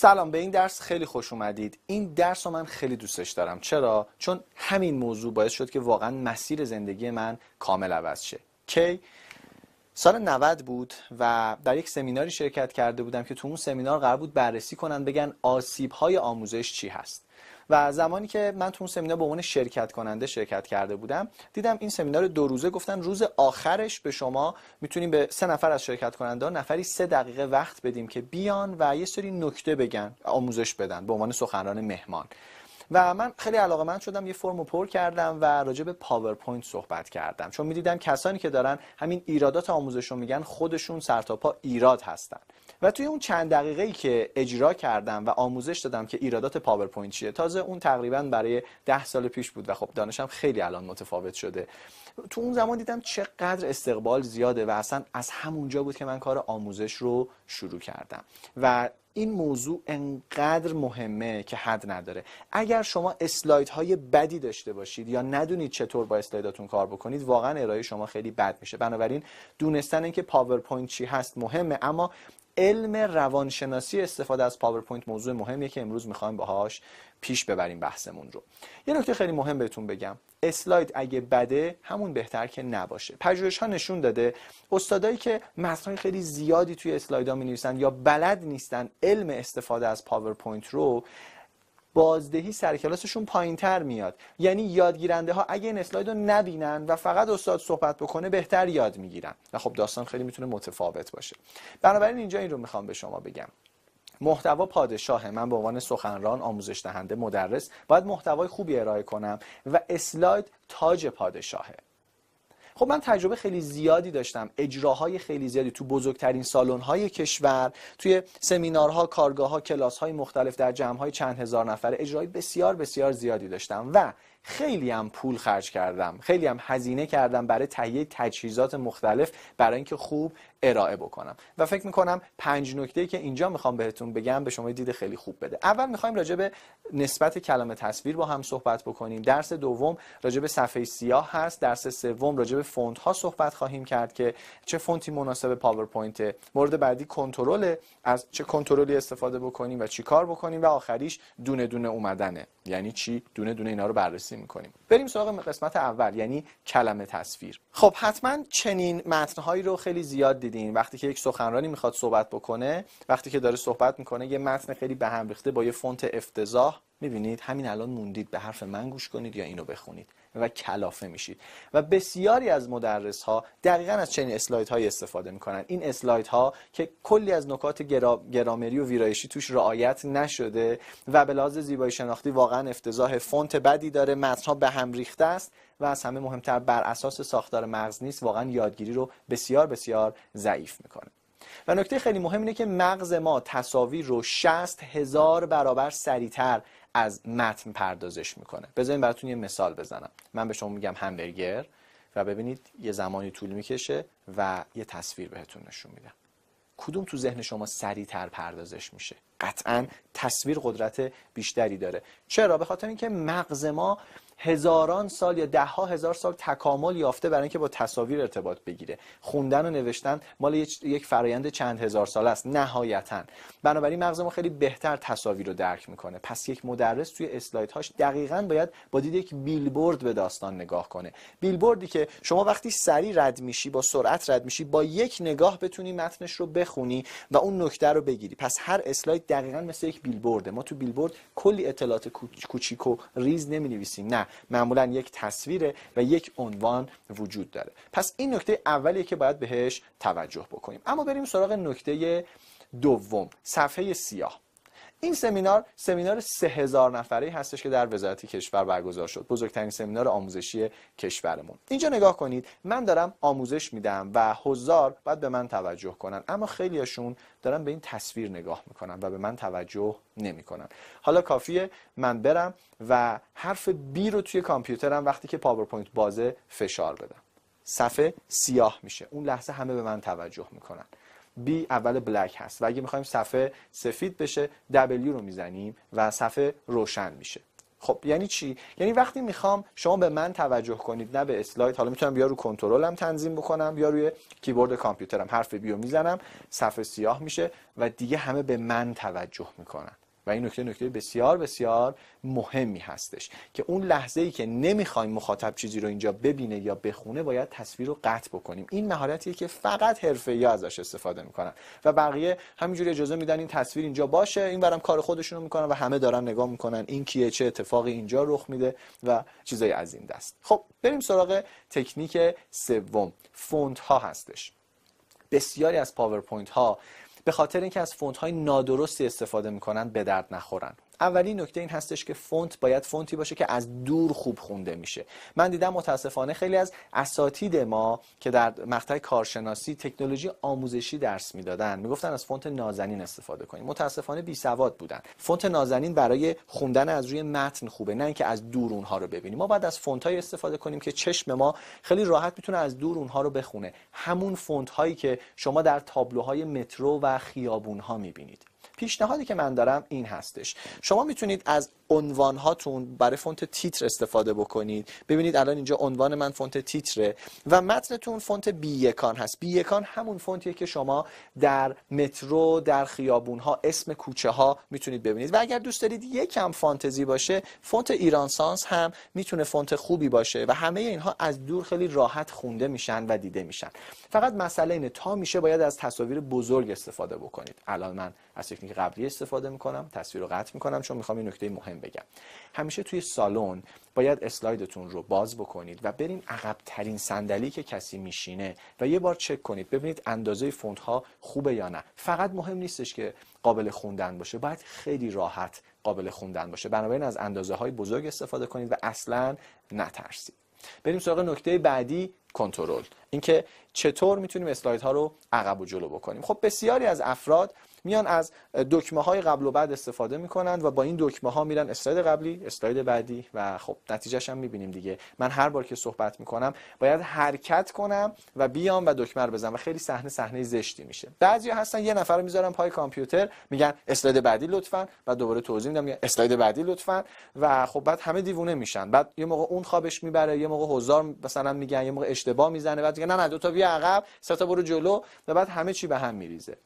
سلام به این درس خیلی خوش اومدید این درس رو من خیلی دوستش دارم چرا چون همین موضوع باعث شد که واقعا مسیر زندگی من کامل عوض شه کی سال 90 بود و در یک سمیناری شرکت کرده بودم که تو اون سمینار قرار بود بررسی کنن بگن آسیب های آموزش چی هست و زمانی که من تو اون سمینار به عنوان شرکت کننده شرکت کرده بودم دیدم این سمینار دو روزه گفتن روز آخرش به شما میتونیم به سه نفر از شرکت کننده نفری سه دقیقه وقت بدیم که بیان و یه سری نکته بگن آموزش بدن به عنوان سخنران مهمان و من خیلی علاقه من شدم یه فرم پر کردم و راجع به پاورپوینت صحبت کردم چون میدیدم کسانی که دارن همین ایرادات آموزش رو میگن خودشون سرتاپا ایراد هستن و توی اون چند دقیقه ای که اجرا کردم و آموزش دادم که ایرادات پاورپوینت چیه تازه اون تقریبا برای ده سال پیش بود و خب دانشم خیلی الان متفاوت شده تو اون زمان دیدم چقدر استقبال زیاده و اصلا از همونجا بود که من کار آموزش رو شروع کردم و این موضوع انقدر مهمه که حد نداره اگر شما اسلاید های بدی داشته باشید یا ندونید چطور با اسلایداتون کار بکنید واقعا ارائه شما خیلی بد میشه بنابراین دونستن اینکه پاورپوینت چی هست مهمه اما علم روانشناسی استفاده از پاورپوینت موضوع مهمیه که امروز میخوایم باهاش پیش ببریم بحثمون رو یه نکته خیلی مهم بهتون بگم اسلاید اگه بده همون بهتر که نباشه پژوهش ها نشون داده استادایی که متن خیلی زیادی توی اسلایدها می نویسن یا بلد نیستن علم استفاده از پاورپوینت رو بازدهی سرکلاسشون پایین تر میاد یعنی یادگیرنده ها اگه این اسلاید رو نبینن و فقط استاد صحبت بکنه بهتر یاد میگیرن و خب داستان خیلی میتونه متفاوت باشه بنابراین اینجا این رو میخوام به شما بگم محتوا پادشاهه من به عنوان سخنران آموزش دهنده مدرس باید محتوای خوبی ارائه کنم و اسلاید تاج پادشاهه خب من تجربه خیلی زیادی داشتم اجراهای خیلی زیادی تو بزرگترین سالن کشور توی سمینارها کارگاه ها کلاس های مختلف در جمع های چند هزار نفره اجرای بسیار بسیار زیادی داشتم و خیلی هم پول خرج کردم خیلی هم هزینه کردم برای تهیه تجهیزات مختلف برای اینکه خوب ارائه بکنم و فکر میکنم پنج نکته که اینجا میخوام بهتون بگم به شما دید خیلی خوب بده اول میخوایم راجع به نسبت کلمه تصویر با هم صحبت بکنیم درس دوم راجع به صفحه سیاه هست درس سوم راجب به فونت ها صحبت خواهیم کرد که چه فونتی مناسب پاورپوینت مورد بعدی کنترل از چه کنترلی استفاده بکنیم و چی کار بکنیم و آخریش دونه دونه اومدنه یعنی چی دونه دونه اینا رو بررسی میکنیم بریم سراغ قسمت اول یعنی کلمه تصویر خب حتما چنین متنهایی رو خیلی زیاد دیدین وقتی که یک سخنرانی میخواد صحبت بکنه وقتی که داره صحبت میکنه یه متن خیلی به هم ریخته با یه فونت افتضاح میبینید همین الان موندید به حرف من گوش کنید یا اینو بخونید و کلافه میشید و بسیاری از مدرس ها دقیقا از چنین اسلاید هایی استفاده میکنن این اسلاید ها که کلی از نکات گرامری و ویرایشی توش رعایت نشده و به لحاظ زیبایی شناختی واقعا افتضاح فونت بدی داره متن به هم ریخته است و از همه مهمتر بر اساس ساختار مغز نیست واقعا یادگیری رو بسیار بسیار ضعیف میکنه و نکته خیلی مهم اینه که مغز ما تصاویر رو 60 هزار برابر سریعتر از متن پردازش میکنه بذارین براتون یه مثال بزنم من به شما میگم همبرگر و ببینید یه زمانی طول میکشه و یه تصویر بهتون نشون میدم کدوم تو ذهن شما سریعتر پردازش میشه قطعا تصویر قدرت بیشتری داره چرا به خاطر اینکه مغز ما هزاران سال یا ها هزار سال تکامل یافته برای اینکه با تصاویر ارتباط بگیره خوندن و نوشتن مال یک فرایند چند هزار سال است نهایتا بنابراین مغز ما خیلی بهتر تصاویر رو درک میکنه پس یک مدرس توی هاش دقیقا باید با دید یک بیلبورد به داستان نگاه کنه بیلبوردی که شما وقتی سریع رد میشی با سرعت رد میشی با یک نگاه بتونی متنش رو بخونی و اون نکته رو بگیری پس هر اسلاید دقیقا مثل یک بیلبورده ما تو بیلبورد کلی اطلاعات کوچیک و ریز نمی نویسیم نه معمولا یک تصویره و یک عنوان وجود داره پس این نکته اولیه که باید بهش توجه بکنیم اما بریم سراغ نکته دوم صفحه سیاه این سمینار سمینار 3000 ای هستش که در وزارت کشور برگزار شد بزرگترین سمینار آموزشی کشورمون اینجا نگاه کنید من دارم آموزش میدم و هزار باید به من توجه کنن اما خیلیاشون دارن به این تصویر نگاه میکنن و به من توجه نمیکنن حالا کافیه من برم و حرف بی رو توی کامپیوترم وقتی که پاورپوینت بازه فشار بدم صفحه سیاه میشه اون لحظه همه به من توجه میکنن B اول بلک هست و اگه میخوایم صفحه سفید بشه W رو میزنیم و صفحه روشن میشه خب یعنی چی یعنی وقتی میخوام شما به من توجه کنید نه به اسلاید حالا میتونم بیا رو کنترلم تنظیم بکنم یا روی کیبورد کامپیوترم حرف بیو میزنم صفحه سیاه میشه و دیگه همه به من توجه میکنن و این نکته نکته بسیار بسیار مهمی هستش که اون لحظه ای که نمیخوایم مخاطب چیزی رو اینجا ببینه یا بخونه باید تصویر رو قطع بکنیم این مهارتیه که فقط ای ازش استفاده میکنن و بقیه همینجوری اجازه میدن این تصویر اینجا باشه این برم کار رو میکنن و همه دارن نگاه میکنن این کیه چه اتفاقی اینجا رخ میده و چیزای از این دست خب بریم سراغ تکنیک سوم فونت ها هستش بسیاری از پاورپوینت ها به خاطر اینکه از فوندهای های نادرستی استفاده میکنن به درد نخورن اولین نکته این هستش که فونت باید فونتی باشه که از دور خوب خونده میشه من دیدم متاسفانه خیلی از اساتید ما که در مقطع کارشناسی تکنولوژی آموزشی درس میدادن میگفتن از فونت نازنین استفاده کنیم متاسفانه بی سواد بودن فونت نازنین برای خوندن از روی متن خوبه نه اینکه از دور اونها رو ببینیم ما بعد از فونت های استفاده کنیم که چشم ما خیلی راحت میتونه از دور اونها رو بخونه همون فونت هایی که شما در تابلوهای مترو و خیابون ها میبینید پیشنهادی که من دارم این هستش شما میتونید از عنوان هاتون برای فونت تیتر استفاده بکنید ببینید الان اینجا عنوان من فونت تیتره و متنتون فونت بی یکان هست بی یکان همون فونتیه که شما در مترو در خیابون ها اسم کوچه ها میتونید ببینید و اگر دوست دارید یکم فانتزی باشه فونت ایران سانس هم میتونه فونت خوبی باشه و همه اینها از دور خیلی راحت خونده میشن و دیده میشن فقط مسئله اینه تا میشه باید از تصاویر بزرگ استفاده بکنید الان من از تکنیک قبلی استفاده میکنم تصویر رو قطع میکنم چون میخوام این نکته مهم بگم همیشه توی سالن باید اسلایدتون رو باز بکنید و برین عقبترین صندلی که کسی میشینه و یه بار چک کنید ببینید اندازه فونت ها خوبه یا نه فقط مهم نیستش که قابل خوندن باشه باید خیلی راحت قابل خوندن باشه بنابراین از اندازه های بزرگ استفاده کنید و اصلا نترسید بریم سراغ نکته بعدی کنترل اینکه چطور میتونیم اسلاید ها رو عقب و جلو بکنیم خب بسیاری از افراد میان از دکمه های قبل و بعد استفاده میکنند و با این دکمه ها میرن اسلاید قبلی اسلاید بعدی و خب نتیجهش هم میبینیم دیگه من هر بار که صحبت میکنم باید حرکت کنم و بیام و دکمه رو بزنم و خیلی صحنه صحنه زشتی میشه بعضی هستن یه نفر رو میذارن پای کامپیوتر میگن اسلاید بعدی لطفا و دوباره توضیح میدم اسلاید بعدی لطفا و خب بعد همه دیوونه میشن بعد یه موقع اون خوابش میبره یه موقع هزار مثلا میگن یه موقع اشتباه میزنه بعد دیگه نه نه دو تا بیا عقب سه تا برو جلو و بعد همه چی به هم میریزه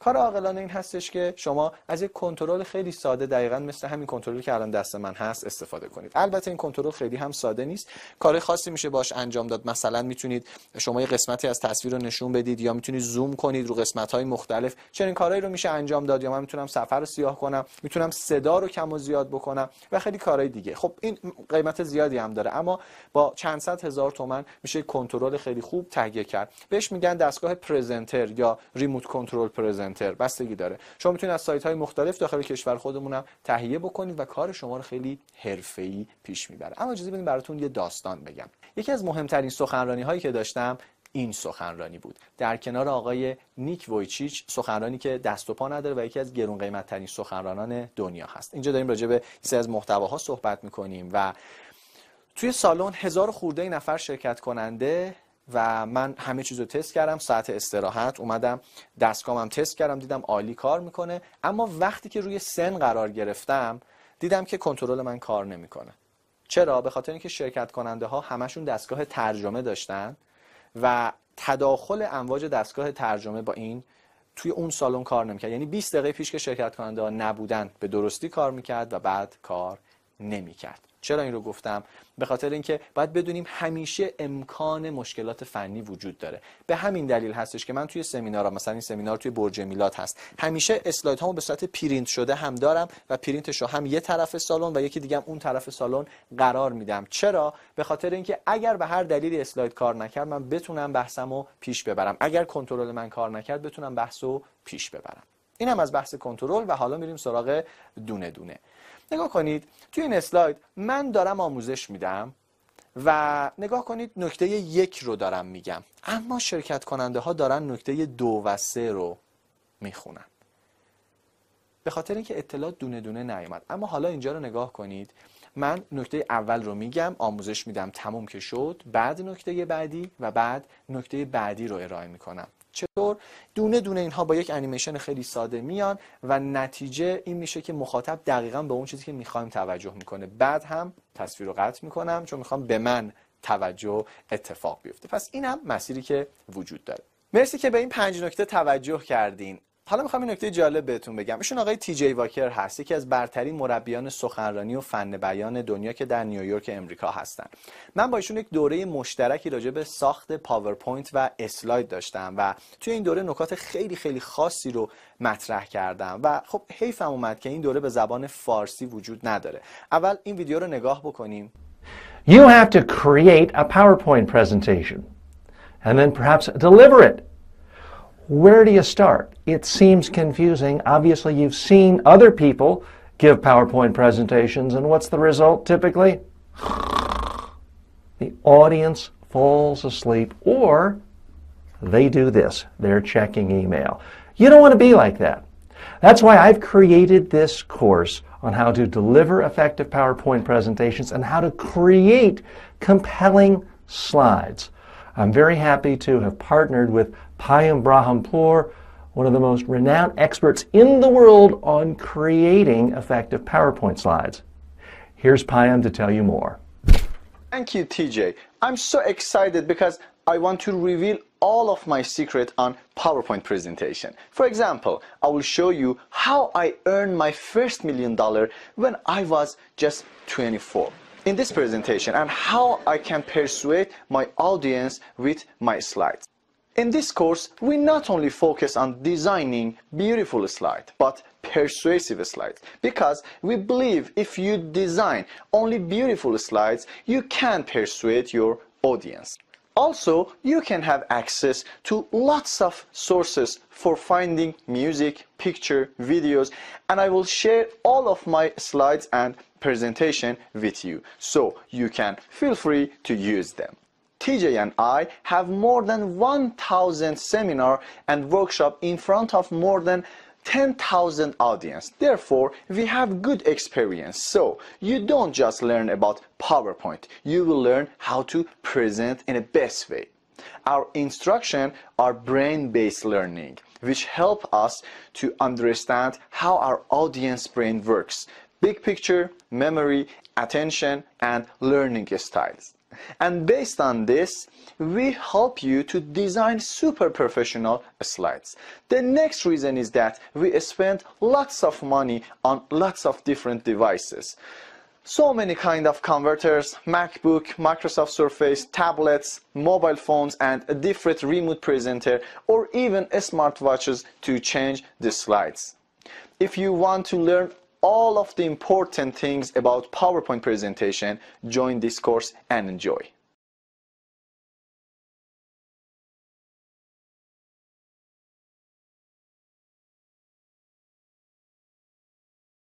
کار عاقلانه این هستش که شما از یک کنترل خیلی ساده دقیقا مثل همین کنترلی که الان دست من هست استفاده کنید البته این کنترل خیلی هم ساده نیست کار خاصی میشه باش انجام داد مثلا میتونید شما یه قسمتی از تصویر رو نشون بدید یا میتونید زوم کنید رو قسمت های مختلف چنین کارهایی رو میشه انجام داد یا من میتونم سفر رو سیاه کنم میتونم صدا رو کم و زیاد بکنم و خیلی کارهای دیگه خب این قیمت زیادی هم داره اما با چند صد هزار تومن میشه کنترل خیلی خوب تهیه کرد بهش میگن دستگاه پرزنتر یا ریموت کنترل پرزنتر سنتر بستگی داره شما میتونید از سایت های مختلف داخل کشور خودمون هم تهیه بکنید و کار شما رو خیلی حرفه‌ای پیش میبره اما اجازه بدید براتون یه داستان بگم یکی از مهمترین سخنرانی هایی که داشتم این سخنرانی بود در کنار آقای نیک وویچیچ سخنرانی که دست و پا نداره و یکی از گرون قیمت ترین سخنرانان دنیا هست اینجا داریم راجع به سه از محتواها صحبت میکنیم و توی سالن هزار خورده نفر شرکت کننده و من همه چیز رو تست کردم ساعت استراحت اومدم دستگاهمم تست کردم دیدم عالی کار میکنه اما وقتی که روی سن قرار گرفتم دیدم که کنترل من کار نمیکنه چرا به خاطر اینکه شرکت کننده ها همشون دستگاه ترجمه داشتن و تداخل امواج دستگاه ترجمه با این توی اون سالن کار نمیکرد یعنی 20 دقیقه پیش که شرکت کننده ها نبودن به درستی کار میکرد و بعد کار نمی کرد. چرا این رو گفتم به خاطر اینکه باید بدونیم همیشه امکان مشکلات فنی وجود داره به همین دلیل هستش که من توی ها مثلا این سمینار توی برج میلاد هست همیشه اسلاید هامو به صورت پرینت شده هم دارم و پرینتش رو هم یه طرف سالن و یکی دیگه هم اون طرف سالن قرار میدم چرا به خاطر اینکه اگر به هر دلیلی اسلاید کار نکرد من بتونم بحثمو پیش ببرم اگر کنترل من کار نکرد بتونم بحثو پیش ببرم اینم از بحث کنترل و حالا میریم سراغ دونه دونه نگاه کنید توی این اسلاید من دارم آموزش میدم و نگاه کنید نکته یک رو دارم میگم اما شرکت کننده ها دارن نکته دو و سه رو میخونن به خاطر اینکه اطلاعات دونه دونه نیومد اما حالا اینجا رو نگاه کنید من نکته اول رو میگم آموزش میدم تموم که شد بعد نکته بعدی و بعد نکته بعدی رو ارائه میکنم چطور دونه دونه اینها با یک انیمیشن خیلی ساده میان و نتیجه این میشه که مخاطب دقیقا به اون چیزی که میخوایم توجه میکنه بعد هم تصویر رو قطع میکنم چون میخوام به من توجه اتفاق بیفته پس این هم مسیری که وجود داره مرسی که به این پنج نکته توجه کردین حالا میخوام این نکته جالب بهتون بگم ایشون آقای تی جی واکر هست یکی از برترین مربیان سخنرانی و فن بیان دنیا که در نیویورک امریکا هستن من با ایشون یک دوره مشترکی راجع به ساخت پاورپوینت و اسلاید داشتم و توی این دوره نکات خیلی خیلی خاصی رو مطرح کردم و خب حیفم اومد که این دوره به زبان فارسی وجود نداره اول این ویدیو رو نگاه بکنیم You have to create a PowerPoint presentation and then perhaps deliver it where do you start? It seems confusing. Obviously, you've seen other people give PowerPoint presentations, and what's the result typically? The audience falls asleep, or they do this they're checking email. You don't want to be like that. That's why I've created this course on how to deliver effective PowerPoint presentations and how to create compelling slides. I'm very happy to have partnered with Payam Brahampour, one of the most renowned experts in the world on creating effective PowerPoint slides. Here's Payam to tell you more. Thank you, TJ. I'm so excited because I want to reveal all of my secret on PowerPoint presentation. For example, I will show you how I earned my first million dollar when I was just 24 in this presentation and how I can persuade my audience with my slides. In this course, we not only focus on designing beautiful slides, but persuasive slides because we believe if you design only beautiful slides, you can persuade your audience. Also, you can have access to lots of sources for finding music, picture, videos, and I will share all of my slides and presentation with you, so you can feel free to use them. TJ and I have more than 1,000 seminar and workshop in front of more than 10,000 audience. Therefore, we have good experience. So, you don't just learn about PowerPoint. You will learn how to present in the best way. Our instruction are brain-based learning, which help us to understand how our audience brain works. Big picture, memory, attention, and learning styles. And based on this, we help you to design super professional slides. The next reason is that we spend lots of money on lots of different devices. So many kind of converters, MacBook, Microsoft Surface, tablets, mobile phones and a different remote presenter or even smartwatches to change the slides. If you want to learn all of the important things about PowerPoint presentation. Join this course and enjoy.